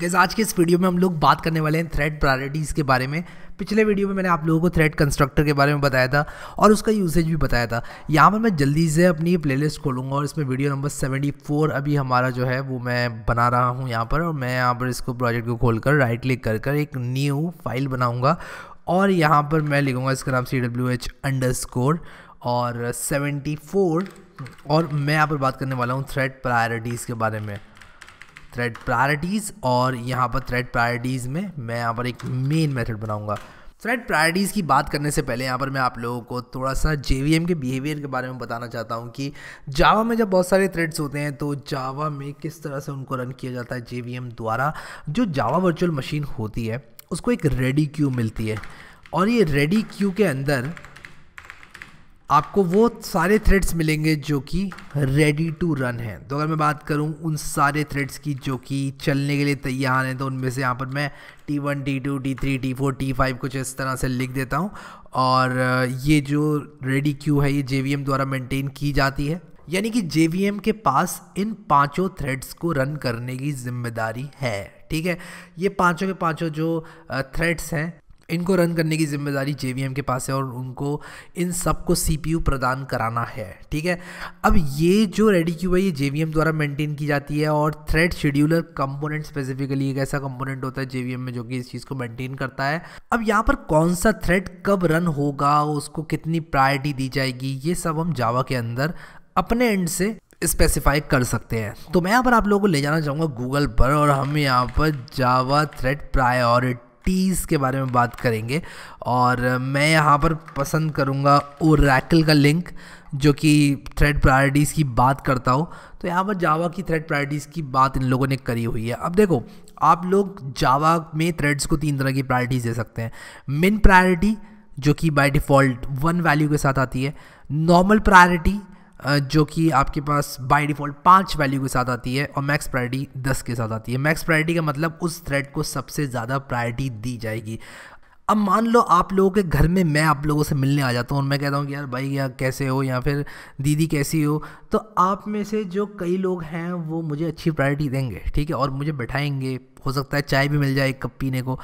gas आज के इस वीडियो में हम लोग बात करने वाले हैं थ्रेड प्रायोरिटीज़ के बारे में पिछले वीडियो में मैंने आप लोगों को थ्रेड कंस्ट्रक्टर के बारे में बताया था और उसका यूसेज भी बताया था यहाँ पर मैं जल्दी से अपनी प्लेलिस्ट खोलूँगा और इसमें वीडियो नंबर 74 अभी हमारा जो है वो मैं बना रहा हूँ यहाँ पर और मैं यहाँ पर इसको प्रोजेक्ट को खोल कर राइट क्लिक कर कर एक न्यू फाइल बनाऊँगा और यहाँ पर मैं लिखूँगा इसका नाम C W H underscore और फोर और मैं यहाँ पर बात करने वाला हूँ थ्रेड प्रायोरिटीज़ के बारे में थ्रेड प्रायरिटीज़ और यहाँ पर थ्रेड प्रायरिटीज़ में मैं यहाँ पर एक मेन मेथड बनाऊँगा थ्रेड प्रायरिटीज़ की बात करने से पहले यहाँ पर मैं आप लोगों को थोड़ा सा जे के बिहेवियर के बारे में बताना चाहता हूँ कि जावा में जब बहुत सारे थ्रेड्स होते हैं तो जावा में किस तरह से उनको रन किया जाता है जे द्वारा जो जावा वर्चुअल मशीन होती है उसको एक रेडी क्यू मिलती है और ये रेडी क्यू के अंदर आपको वो सारे थ्रेड्स मिलेंगे जो कि रेडी टू रन हैं तो अगर मैं बात करूं उन सारे थ्रेड्स की जो कि चलने के लिए तैयार हैं तो उनमें से यहाँ पर मैं T one T two T three T four T five कुछ इस तरह से लिख देता हूँ और ये जो रेडी क्यू है ये जे द्वारा मेंटेन की जाती है यानी कि जे के पास इन पाँचों थ्रेड्स को रन करने की जिम्मेदारी है ठीक है ये पाँचों के पाँचों जो थ्रेड्स हैं इनको रन करने की जिम्मेदारी जे के पास है और उनको इन सबको सी प्रदान कराना है ठीक है अब ये जो रेडी क्यू है ये जे द्वारा मेंटेन की जाती है और थ्रेड शेड्यूलर कंपोनेंट स्पेसिफिकली एक ऐसा कंपोनेंट होता है जे में जो कि इस चीज़ को मेंटेन करता है अब यहाँ पर कौन सा थ्रेड कब रन होगा उसको कितनी प्रायोरिटी दी जाएगी ये सब हम जावा के अंदर अपने एंड से स्पेसिफाई कर सकते हैं तो मैं यहाँ पर आप लोगों को ले जाना चाहूँगा गूगल पर और हम यहाँ पर जावा थ्रेड प्रायोरिटी टीज़ के बारे में बात करेंगे और मैं यहाँ पर पसंद करूँगा ओरैकल का लिंक जो कि थ्रेड प्रायोरिटीज़ की बात करता हो तो यहाँ पर जावा की थ्रेड प्रायोरिटीज़ की बात इन लोगों ने करी हुई है अब देखो आप लोग जावा में थ्रेड्स को तीन तरह की प्रायोरिटीज़ दे सकते हैं मिन प्रायोरिटी जो कि बाय डिफ़ॉल्ट वन वैल्यू के साथ आती है नॉर्मल प्रायोरिटी जो कि आपके पास बाय डिफ़ॉल्ट पाँच वैल्यू के साथ आती है और मैक्स प्रायरिटी दस के साथ आती है मैक्स प्रायरिटी का मतलब उस थ्रेड को सबसे ज़्यादा प्रायरिटी दी जाएगी अब मान लो आप लोगों के घर में मैं आप लोगों से मिलने आ जाता हूँ और मैं कहता हूँ कि यार भाई यार कैसे हो या फिर दीदी कैसी हो तो आप में से जो कई लोग हैं वो मुझे अच्छी प्रायोरिटी देंगे ठीक है और मुझे बैठाएंगे हो सकता है चाय भी मिल जाए एक कप पीने को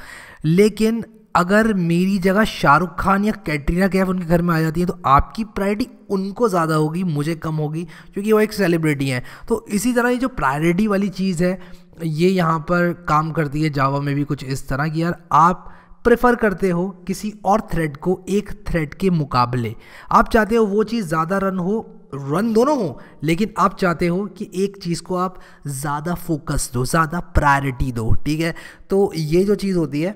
लेकिन अगर मेरी जगह शाहरुख खान या कैटरीना कैफ उनके घर में आ जाती है तो आपकी प्रायोरिटी उनको ज़्यादा होगी मुझे कम होगी क्योंकि वो एक सेलिब्रिटी हैं तो इसी तरह ये जो प्रायोरिटी वाली चीज़ है ये यहाँ पर काम करती है जावा में भी कुछ इस तरह कि यार आप प्रेफर करते हो किसी और थ्रेड को एक थ्रेड के मुकाबले आप चाहते हो वो चीज़ ज़्यादा रन हो रन दोनों हो लेकिन आप चाहते हो कि एक चीज़ को आप ज़्यादा फोकस दो ज़्यादा प्रायोरिटी दो ठीक है तो ये जो चीज़ होती है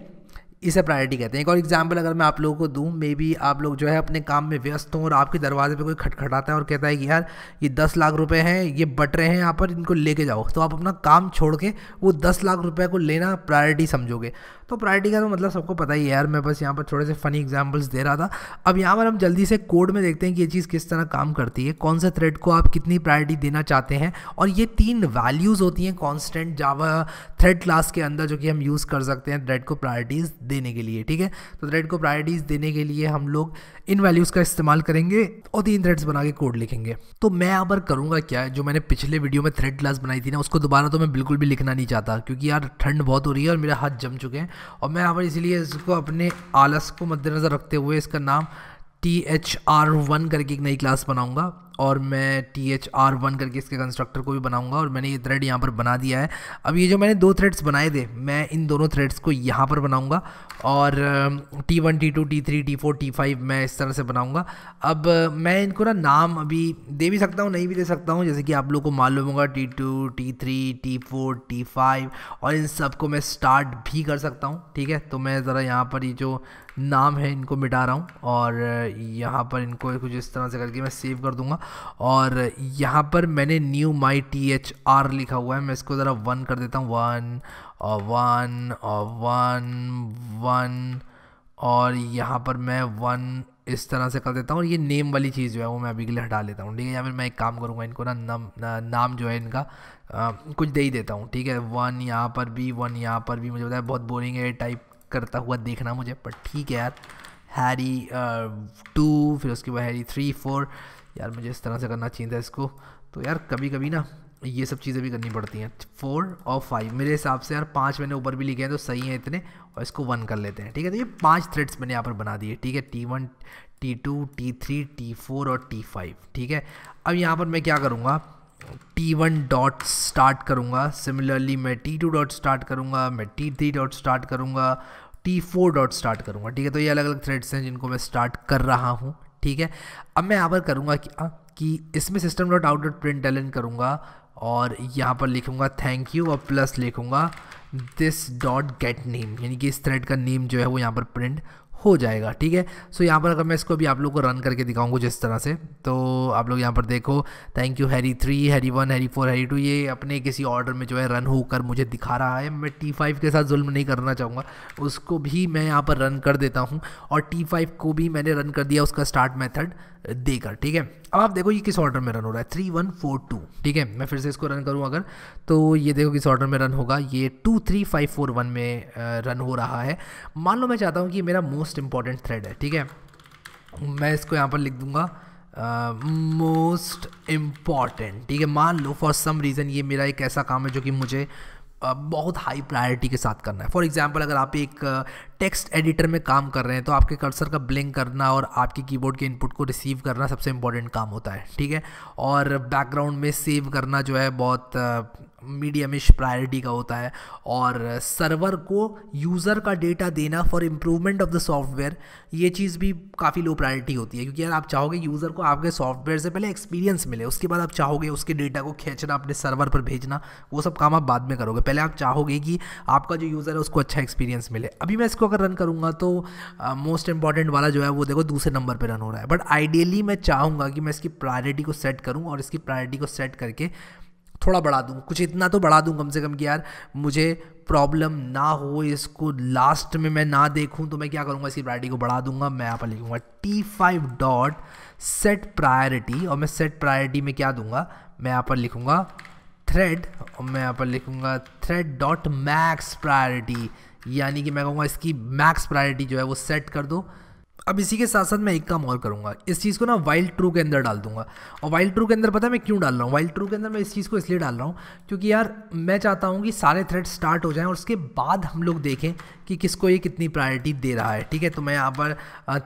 इसे प्रायोरिटी कहते हैं एक और एग्जाम्पल अगर मैं आप लोगों को दूँ मे बी आप लोग जो है अपने काम में व्यस्त हों और आपके दरवाजे पे कोई खटखटाता है और कहता है कि यार ये दस लाख रुपए हैं ये बट रहे हैं यहाँ पर इनको लेके जाओ तो आप अपना काम छोड़ के वो दस लाख रुपए को लेना प्रायोरिटी समझोगे तो प्रायोरिटी का तो मतलब सबको पता ही है यार मैं बस यहाँ पर थोड़े से फ़नी एग्जाम्पल्स दे रहा था अब यहाँ पर हम जल्दी से कोड में देखते हैं कि ये चीज़ किस तरह काम करती है कौन से थ्रेड को आप कितनी प्रायोरिटी देना चाहते हैं और ये तीन वैल्यूज़ होती हैं कॉन्स्टेंट जावा थ्रेड क्लास के अंदर जो कि हम यूज़ कर सकते हैं थ्रेड को प्रायोरिटीज़ देने के लिए ठीक है तो थ्रेड को प्रायोरिटीज़ देने के लिए हम लोग इन वैल्यूज़ का इस्तेमाल करेंगे और तीन थ्रेड्स बना के कोड लिखेंगे तो मैं यहाँ पर करूँगा क्या जो मैंने पिछले वीडियो में थ्रेड क्लास बनाई थी ना उसको दोबारा तो मैं बिल्कुल भी लिखना नहीं चाहता क्योंकि यार ठंड बहुत हो रही है और मेरे हाथ जम चुके हैं और मैं यहाँ पर इसलिए इसको अपने आलस को मद्देनज़र रखते हुए इसका नाम टी एच आर वन करके एक नई क्लास बनाऊंगा और मैं टी एच आर वन करके इसके कंस्ट्रक्टर को भी बनाऊंगा और मैंने ये थ्रेड यहाँ पर बना दिया है अब ये जो मैंने दो थ्रेड्स बनाए थे मैं इन दोनों थ्रेड्स को यहाँ पर बनाऊंगा और T one T two T three T four T five मैं इस तरह से बनाऊंगा अब मैं इनको ना नाम अभी दे भी सकता हूँ नहीं भी दे सकता हूँ जैसे कि आप लोग को मालूम होगा T two T three T four T five और इन सबको मैं स्टार्ट भी कर सकता हूँ ठीक है तो मैं ज़रा यहाँ पर ये जो नाम है इनको मिटा रहा हूँ और यहाँ पर इनको कुछ इस तरह से करके मैं सेव कर दूँगा और यहाँ पर मैंने new my T H R लिखा हुआ है मैं इसको ज़रा वन कर देता हूँ वन और वन और वन वन और यहाँ पर मैं वन इस तरह से कर देता हूँ और ये नेम वाली चीज़ जो है वो मैं अभी के लिए हटा लेता हूँ ठीक है या फिर मैं एक काम करूँगा इनको ना नाम नाम जो है इनका आ, कुछ दे ही देता हूँ ठीक है वन यहाँ पर भी वन यहाँ पर भी मुझे पता है बहुत बोरिंग है टाइप करता हुआ देखना मुझे पर ठीक है यार हैरी टू uh, फिर उसके बाद हैरी थ्री फोर यार मुझे इस तरह से करना चाहिए था इसको तो यार कभी कभी ना ये सब चीज़ें भी करनी पड़ती हैं फोर और फाइव मेरे हिसाब से यार पाँच मैंने ऊपर भी लिखे हैं तो सही हैं इतने और इसको वन कर लेते हैं ठीक है तो ये पांच थ्रेड्स मैंने यहाँ पर बना दिए ठीक है T one T two T three T four और टी फाइव ठीक है अब यहाँ पर मैं क्या करूँगा टी वन डॉट स्टार्ट करूँगा सिमिलरली मैं टी टू डॉट स्टार्ट करूँगा मैं टी थ्री डॉट स्टार्ट करूँगा टी फोर डॉट स्टार्ट करूँगा ठीक है तो ये अलग अलग थ्रेड्स हैं जिनको मैं स्टार्ट कर रहा हूँ ठीक है अब मैं यहाँ पर करूँगा कि हाँ, कि इसमें system dot out dot print L N करूँगा और यहाँ पर लिखूँगा थैंक यू और प्लस लिखूँगा दिस डॉट गेट नेम यानी कि इस थ्रेड का नेम जो है वो यहाँ पर प्रिंट हो जाएगा ठीक है सो यहाँ पर अगर मैं इसको अभी आप लोग को रन करके दिखाऊंगा जिस तरह से तो आप लोग यहाँ पर देखो thank you Harry three Harry one Harry four Harry two ये अपने किसी ऑर्डर में जो है रन होकर मुझे दिखा रहा है मैं टी फाइव के साथ जुल्म नहीं करना चाहूँगा उसको भी मैं यहाँ पर रन कर देता हूँ और टी फाइव को भी मैंने रन कर दिया उसका स्टार्ट मैथड देकर ठीक है अब आप देखो ये किस ऑर्डर में रन हो रहा है थ्री वन फोर टू ठीक है मैं फिर से इसको रन करूँ अगर तो ये देखो किस ऑर्डर में रन होगा ये two three five four one में रन हो रहा है मान लो मैं चाहता हूँ कि मेरा मोस्ट इंपॉर्टेंट थ्रेड है ठीक है मैं इसको यहाँ पर लिख दूँगा मोस्ट इम्पॉर्टेंट ठीक है मान लो फॉर सम रीज़न ये मेरा एक ऐसा काम है जो कि मुझे बहुत हाई प्रायोरिटी के साथ करना है फॉर एग्ज़ाम्पल अगर आप एक टेक्स्ट एडिटर में काम कर रहे हैं तो आपके कर्सर का ब्लिंक करना और आपके कीबोर्ड के इनपुट को रिसीव करना सबसे इंपॉर्टेंट काम होता है ठीक है और बैकग्राउंड में सेव करना जो है बहुत मीडियमिश प्रायोरिटी का होता है और सर्वर को यूज़र का डेटा देना for improvement of the software ये चीज़ भी काफ़ी लो प्रायोरिटी होती है क्योंकि यार आप चाहोगे यूज़र को आपके सॉफ्टवेयर से पहले एक्सपीरियंस मिले उसके बाद आप चाहोगे उसके डेटा को खींचना अपने सर्वर पर भेजना वो सब काम आप बाद में करोगे पहले आप चाहोगे कि आपका जो यूज़र है उसको अच्छा एक्सपीरियंस मिले अभी मैं इसको अगर रन करूँगा तो मोस्ट इंपॉर्टेंट वाला जो है वो देखो दूसरे नंबर पर रन हो रहा है बट आइडियली मैं चाहूँगा कि मैं इसकी प्रायोरिटी को सेट करूँ और इसकी प्रायोरिटी को सेट करके थोड़ा बढ़ा दूँ कुछ इतना तो बढ़ा दूँ कम से कम कि यार मुझे प्रॉब्लम ना हो इसको लास्ट में मैं ना देखूँ तो मैं क्या करूँगा इसकी प्रायोरिटी को बढ़ा दूंगा मैं यहाँ पर लिखूँगा T five dot set priority और मैं सेट प्रायोरिटी में क्या दूंगा मैं यहाँ पर लिखूँगा थ्रेड और मैं यहाँ पर लिखूँगा थ्रेड डॉट मैक्स प्रायोरिटी यानी कि मैं कहूँगा इसकी मैक्स प्रायोरिटी जो है वो सेट कर दो अब इसी के साथ साथ मैं एक काम और करूँगा इस चीज़ को ना वाइल्ड ट्रू के अंदर डाल दूंगा और वाइल्ड ट्रू के अंदर पता है मैं क्यों डाल रहा हूँ वाइल्ड ट्रू के अंदर मैं इस चीज़ को इसलिए डाल रहा हूँ क्योंकि यार मैं चाहता हूँ कि सारे थ्रेड स्टार्ट हो जाएं और उसके बाद हम लोग देखें कि किसको ये कितनी प्रायोरिटी दे रहा है ठीक है तो मैं यहाँ पर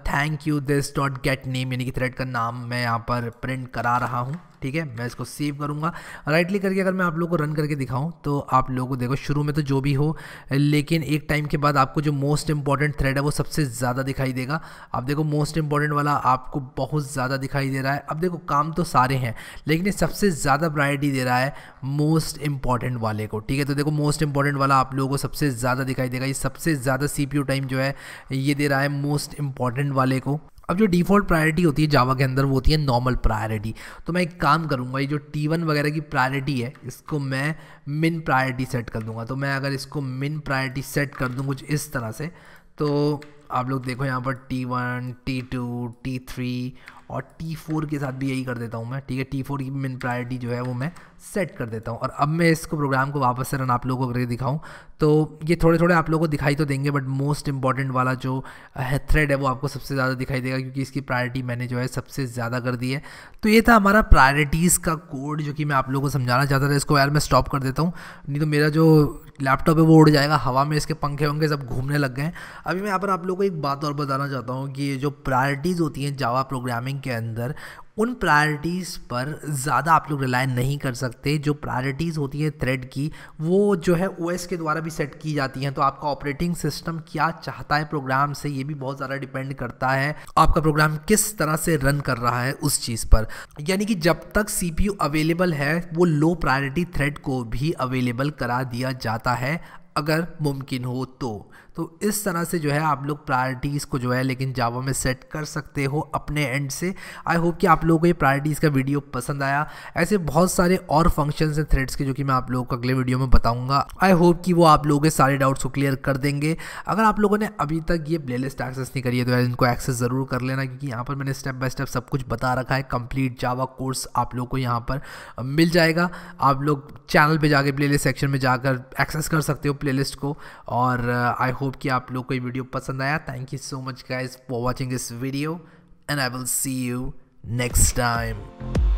thank you this dot get name यानी कि थ्रेड का नाम मैं यहाँ पर प्रिंट करा रहा हूँ ठीक है मैं इसको सेव करूँगा राइट क्लिक करके अगर मैं आप लोग को रन करके दिखाऊँ तो आप लोगों को देखो शुरू में तो जो भी हो लेकिन एक टाइम के बाद आपको जो मोस्ट इंपॉर्टेंट थ्रेड है वो सबसे ज़्यादा दिखाई देगा आप देखो मोस्ट इंपॉर्टेंट वाला आपको बहुत ज़्यादा दिखाई दे रहा है अब देखो काम तो सारे हैं लेकिन ये सबसे ज़्यादा प्रायोरिटी दे रहा है मोस्ट इंपॉर्टेंट वाले को ठीक है तो देखो मोस्ट इंपॉर्टेंट वाला आप लोगों को सबसे ज़्यादा दिखाई देगा ये सबसे ज़्यादा सी टाइम जो है ये दे रहा है मोस्ट इंपॉर्टेंट वाले को अब जो डिफ़ॉल्ट प्रायोरिटी होती है जावा के अंदर वो होती है नॉर्मल प्रायोरिटी तो मैं एक काम करूँगा ये जो टी वन वगैरह की प्रायोरिटी है इसको मैं मिन प्रायोरिटी सेट कर दूँगा तो मैं अगर इसको मिन प्रायोरिटी सेट कर दूँ कुछ इस तरह से तो आप लोग देखो यहाँ पर T one T two T three और टी फोर के साथ भी यही कर देता हूँ मैं ठीक है टी फोर की मेन प्रायोरिटी जो है वो मैं सेट कर देता हूँ और अब मैं इसको प्रोग्राम को वापस से रन आप लोगों को करके दिखाऊँ तो ये थोड़े थोड़े आप लोगों को दिखाई तो देंगे बट मोस्ट इंपॉर्टेंट वाला जो है थ्रेड है वो आपको सबसे ज़्यादा दिखाई देगा क्योंकि इसकी प्रायोरिटी मैंने जो है सबसे ज़्यादा कर दी है तो ये था हमारा प्रायोरिटीज़ का कोड जो कि मैं आप लोगों को समझाना चाहता था इसको यार मैं स्टॉप कर देता हूँ नहीं तो मेरा जो लैपटॉप है वो उड़ जाएगा हवा में इसके पंखे वंखे सब घूमने लग गए अभी मैं यहाँ पर आप लोगों को एक बात और बताना चाहता हूँ कि ये जो प्रायरिटीज़ होती हैं जावा प्रोग्रामिंग के अंदर उन प्रायोरिटीज़ पर ज़्यादा आप लोग रिलाय नहीं कर सकते जो प्रायोरिटीज़ होती हैं थ्रेड की वो जो है ओ के द्वारा भी सेट की जाती हैं तो आपका ऑपरेटिंग सिस्टम क्या चाहता है प्रोग्राम से ये भी बहुत ज़्यादा डिपेंड करता है आपका प्रोग्राम किस तरह से रन कर रहा है उस चीज़ पर यानी कि जब तक सी अवेलेबल है वो लो प्रायोरिटी थ्रेड को भी अवेलेबल करा दिया जाता है अगर मुमकिन हो तो तो इस तरह से जो है आप लोग प्रायोरिटीज़ को जो है लेकिन जावा में सेट कर सकते हो अपने एंड से आई होप कि आप लोगों को ये प्रायोरिटीज़ का वीडियो पसंद आया ऐसे बहुत सारे और फंक्शंस हैं थ्रेड्स के जो कि मैं आप लोगों को अगले वीडियो में बताऊंगा आई होप कि वो आप लोगों के सारे डाउट्स को क्लियर कर देंगे अगर आप लोगों ने अभी तक ये प्ले एक्सेस नहीं करी है तो यार इनको एक्सेस ज़रूर कर लेना क्योंकि यहाँ पर मैंने स्टेप बाई स्टेप सब कुछ बता रखा है कम्प्लीट जावा कोर्स आप लोग को यहाँ पर मिल जाएगा आप लोग चैनल पर जाकर प्ले सेक्शन में जाकर एक्सेस कर सकते हो प्लेलिस्ट को और आई uh, होप कि आप लोग को ये वीडियो पसंद आया thank you so much guys for watching this video and I will see you next time